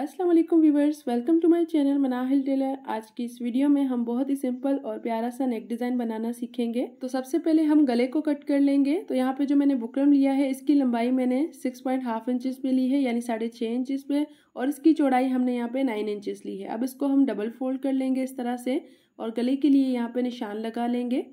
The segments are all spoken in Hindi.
अस्सलाम वालेकुम viewers welcome to my channel Manahil tailor आज की इस वीडियो में हम बहुत ही सिंपल और प्यारा सा नेक डिज़ाइन बनाना सीखेंगे तो सबसे पहले हम गले को कट कर लेंगे तो यहाँ पे जो मैंने बुकरम लिया है इसकी लंबाई मैंने सिक्स पॉइंट हाफ इंचज़ पे ली है यानी साढ़े छः इंचज़ पे और इसकी चौड़ाई हमने यहाँ पे नाइन इंचज़ ली है अब इसको हम डबल फोल्ड कर लेंगे इस तरह से और गले के लिए यहाँ पर निशान लगा लेंगे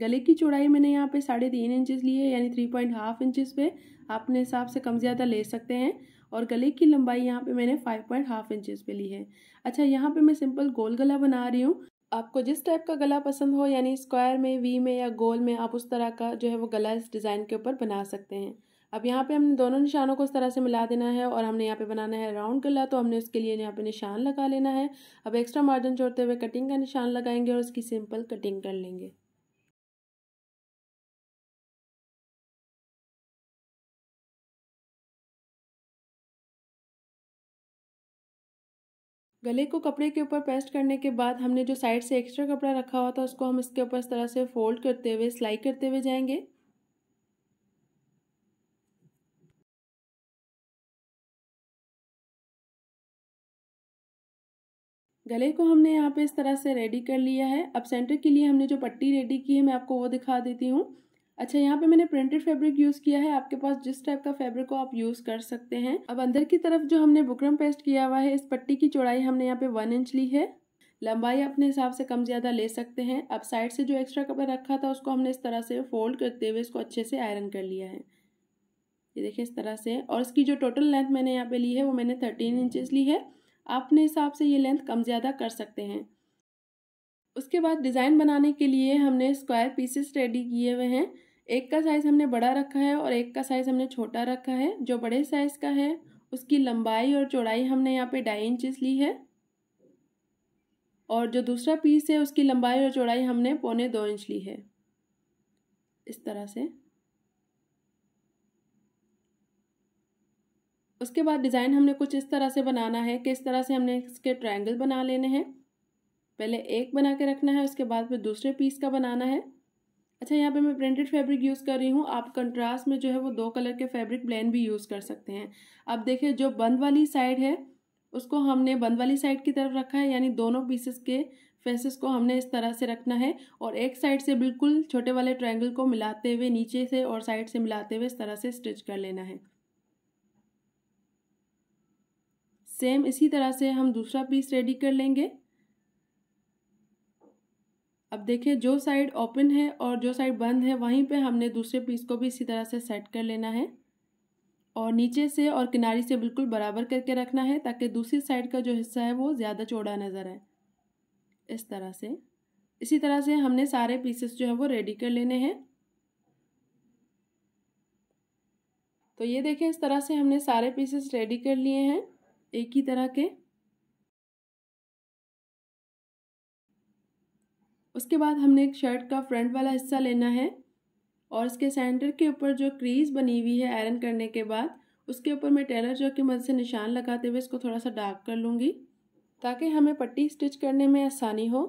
गले की चौड़ाई मैंने यहाँ पे साढ़े तीन इंचज़ ली है यानी थ्री पॉइंट हाफ इंचज़ पे आप अपने हिसाब से कम ज़्यादा ले सकते हैं और गले की लंबाई यहाँ पे मैंने फाइव पॉइंट हाफ इंचज़ पे ली है अच्छा यहाँ पे मैं सिंपल गोल गला बना रही हूँ आपको जिस टाइप का गला पसंद हो यानी स्क्वायर में वी में या गोल में आप उस तरह का जो है वो गला इस डिज़ाइन के ऊपर बना सकते हैं अब यहाँ पे हमने दोनों निशानों को इस तरह से मिला देना है और हमने यहाँ पे बनाना है राउंड गला तो हमने उसके लिए यहाँ पे निशान लगा लेना है अब एक्स्ट्रा मार्जिन छोड़ते हुए कटिंग का निशान लगाएंगे और उसकी सिंपल कटिंग कर लेंगे गले को कपड़े के ऊपर पेस्ट करने के बाद हमने जो साइड से एक्स्ट्रा कपड़ा रखा हुआ था उसको हम इसके ऊपर इस तरह से फोल्ड करते हुए सिलाई करते हुए जाएंगे गले को हमने यहाँ पे इस तरह से रेडी कर लिया है अब सेंटर के लिए हमने जो पट्टी रेडी की है मैं आपको वो दिखा देती हूँ अच्छा यहाँ पे मैंने प्रिंटेड फैब्रिक यूज किया है आपके पास जिस टाइप का फैब्रिक हो आप यूज कर सकते हैं अब अंदर की तरफ जो हमने बुकरम पेस्ट किया हुआ है इस पट्टी की चौड़ाई हमने यहाँ पे वन इंच ली है लंबाई अपने हिसाब से कम ज़्यादा ले सकते हैं अब साइड से जो एक्स्ट्रा कपड़ा रखा था उसको हमने इस तरह से फोल्ड करते हुए इसको अच्छे से आयरन कर लिया है ये देखिए इस तरह से और इसकी जो टोटल लेंथ मैंने यहाँ पे ली है वो मैंने थर्टीन इंचेस ली है आप अपने हिसाब से ये लेंथ कम ज़्यादा कर सकते हैं उसके बाद डिज़ाइन बनाने के लिए हमने स्क्वायर पीसेस रेडी किए हुए हैं एक का साइज़ हमने बड़ा रखा है और एक का साइज़ हमने छोटा रखा है जो बड़े साइज़ का है उसकी लंबाई और चौड़ाई हमने यहाँ पे ढाई इंचज़ ली है और जो दूसरा पीस है उसकी लंबाई और चौड़ाई हमने पौने दो इंच ली है इस तरह से उसके बाद डिज़ाइन हमने कुछ इस तरह से बनाना है कि इस तरह से हमने इसके ट्रायंगल बना लेने हैं पहले एक बना के रखना है उसके बाद फिर दूसरे पीस का बनाना है अच्छा यहाँ पे मैं प्रिंटेड फैब्रिक यूज़ कर रही हूँ आप कंट्रास्ट में जो है वो दो कलर के फैब्रिक ब्लेंड भी यूज़ कर सकते हैं अब देखिए जो बंद वाली साइड है उसको हमने बंद वाली साइड की तरफ रखा है यानी दोनों पीसेस के फेसेस को हमने इस तरह से रखना है और एक साइड से बिल्कुल छोटे वाले ट्रायंगल को मिलाते हुए नीचे से और साइड से मिलाते हुए इस तरह से स्टिच कर लेना है सेम इसी तरह से हम दूसरा पीस रेडी कर लेंगे अब देखिए जो साइड ओपन है और जो साइड बंद है वहीं पे हमने दूसरे पीस को भी इसी तरह से सेट कर लेना है और नीचे से और किनारी से बिल्कुल बराबर करके रखना है ताकि दूसरी साइड का जो हिस्सा है वो ज़्यादा चौड़ा नज़र आए इस तरह से इसी तरह से हमने सारे पीसेस जो है वो रेडी कर लेने हैं तो ये देखें इस तरह से हमने सारे पीसेस रेडी कर लिए हैं एक ही तरह के उसके बाद हमने एक शर्ट का फ्रंट वाला हिस्सा लेना है और इसके सेंटर के ऊपर जो क्रीज बनी हुई है आयरन करने के बाद उसके ऊपर मैं टेलर जो की मदद से निशान लगाते हुए इसको थोड़ा सा डार्क कर लूँगी ताकि हमें पट्टी स्टिच करने में आसानी हो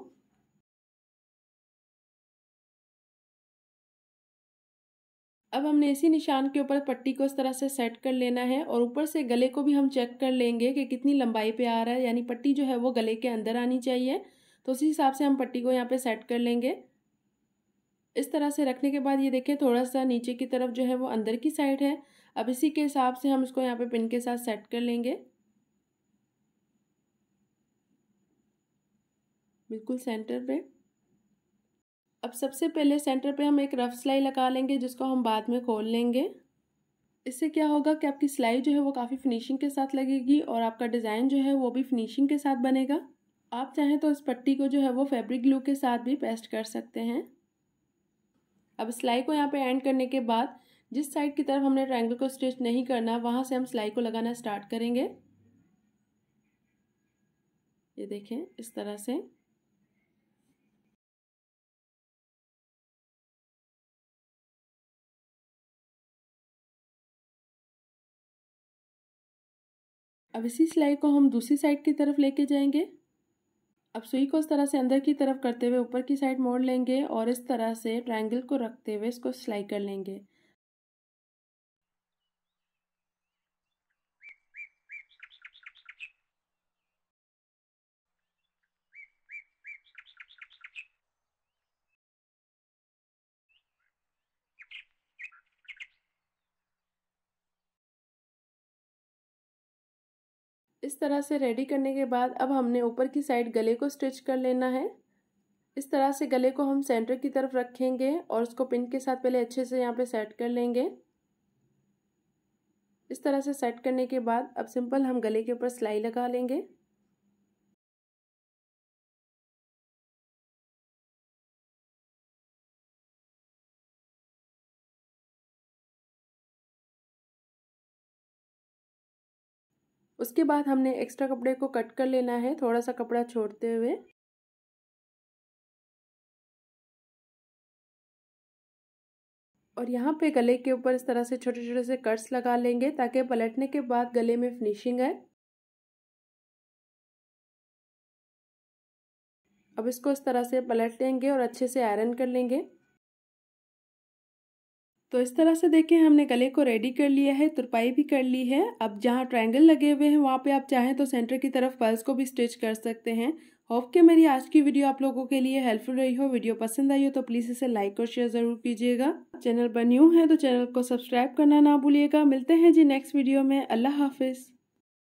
अब हमने इसी निशान के ऊपर पट्टी को इस तरह से सेट कर लेना है और ऊपर से गले को भी हम चेक कर लेंगे कि कितनी लंबाई पे आ रहा है यानी पट्टी जो है वो गले के अंदर आनी चाहिए तो उसी हिसाब से हम पट्टी को यहाँ पे सेट कर लेंगे इस तरह से रखने के बाद ये देखें थोड़ा सा नीचे की तरफ जो है वो अंदर की साइड है अब इसी के हिसाब से हम इसको यहाँ पे पिन के साथ सेट कर लेंगे बिल्कुल सेंटर पे अब सबसे पहले सेंटर पे हम एक रफ सिलाई लगा लेंगे जिसको हम बाद में खोल लेंगे इससे क्या होगा कि आपकी सिलाई जो है वो काफ़ी फिनिशिंग के साथ लगेगी और आपका डिज़ाइन जो है वो भी फिनिशिंग के साथ बनेगा आप चाहें तो इस पट्टी को जो है वो फैब्रिक ग्लू के साथ भी पेस्ट कर सकते हैं अब सिलाई को यहाँ पे एंड करने के बाद जिस साइड की तरफ हमने ट्रायंगल को स्टिच नहीं करना वहाँ से हम सिलाई को लगाना स्टार्ट करेंगे ये देखें इस तरह से अब इसी सिलाई को हम दूसरी साइड की तरफ लेके जाएंगे अब सुई को इस तरह से अंदर की तरफ करते हुए ऊपर की साइड मोड़ लेंगे और इस तरह से ट्रायंगल को रखते हुए इसको सिलाई कर लेंगे इस तरह से रेडी करने के बाद अब हमने ऊपर की साइड गले को स्टिच कर लेना है इस तरह से गले को हम सेंटर की तरफ रखेंगे और उसको पिन के साथ पहले अच्छे से यहाँ पे सेट कर लेंगे इस तरह से सेट करने के बाद अब सिंपल हम गले के ऊपर सिलाई लगा लेंगे उसके बाद हमने एक्स्ट्रा कपड़े को कट कर लेना है थोड़ा सा कपड़ा छोड़ते हुए और यहाँ पे गले के ऊपर इस तरह से छोटे छोटे से कट्स लगा लेंगे ताकि पलटने के बाद गले में फिनिशिंग आए अब इसको इस तरह से पलट लेंगे और अच्छे से आयरन कर लेंगे तो इस तरह से देखें हमने गले को रेडी कर लिया है तुरपाई भी कर ली है अब जहाँ ट्रायंगल लगे हुए हैं वहाँ पे आप चाहें तो सेंटर की तरफ पर्ल्स को भी स्टिच कर सकते हैं होप के मेरी आज की वीडियो आप लोगों के लिए हेल्पफुल रही हो वीडियो पसंद आई हो तो प्लीज़ इसे लाइक और शेयर ज़रूर कीजिएगा चैनल पर न्यू है तो चैनल को सब्सक्राइब करना ना भूलिएगा मिलते हैं जी नेक्स्ट वीडियो में अल्लाह हाफिज़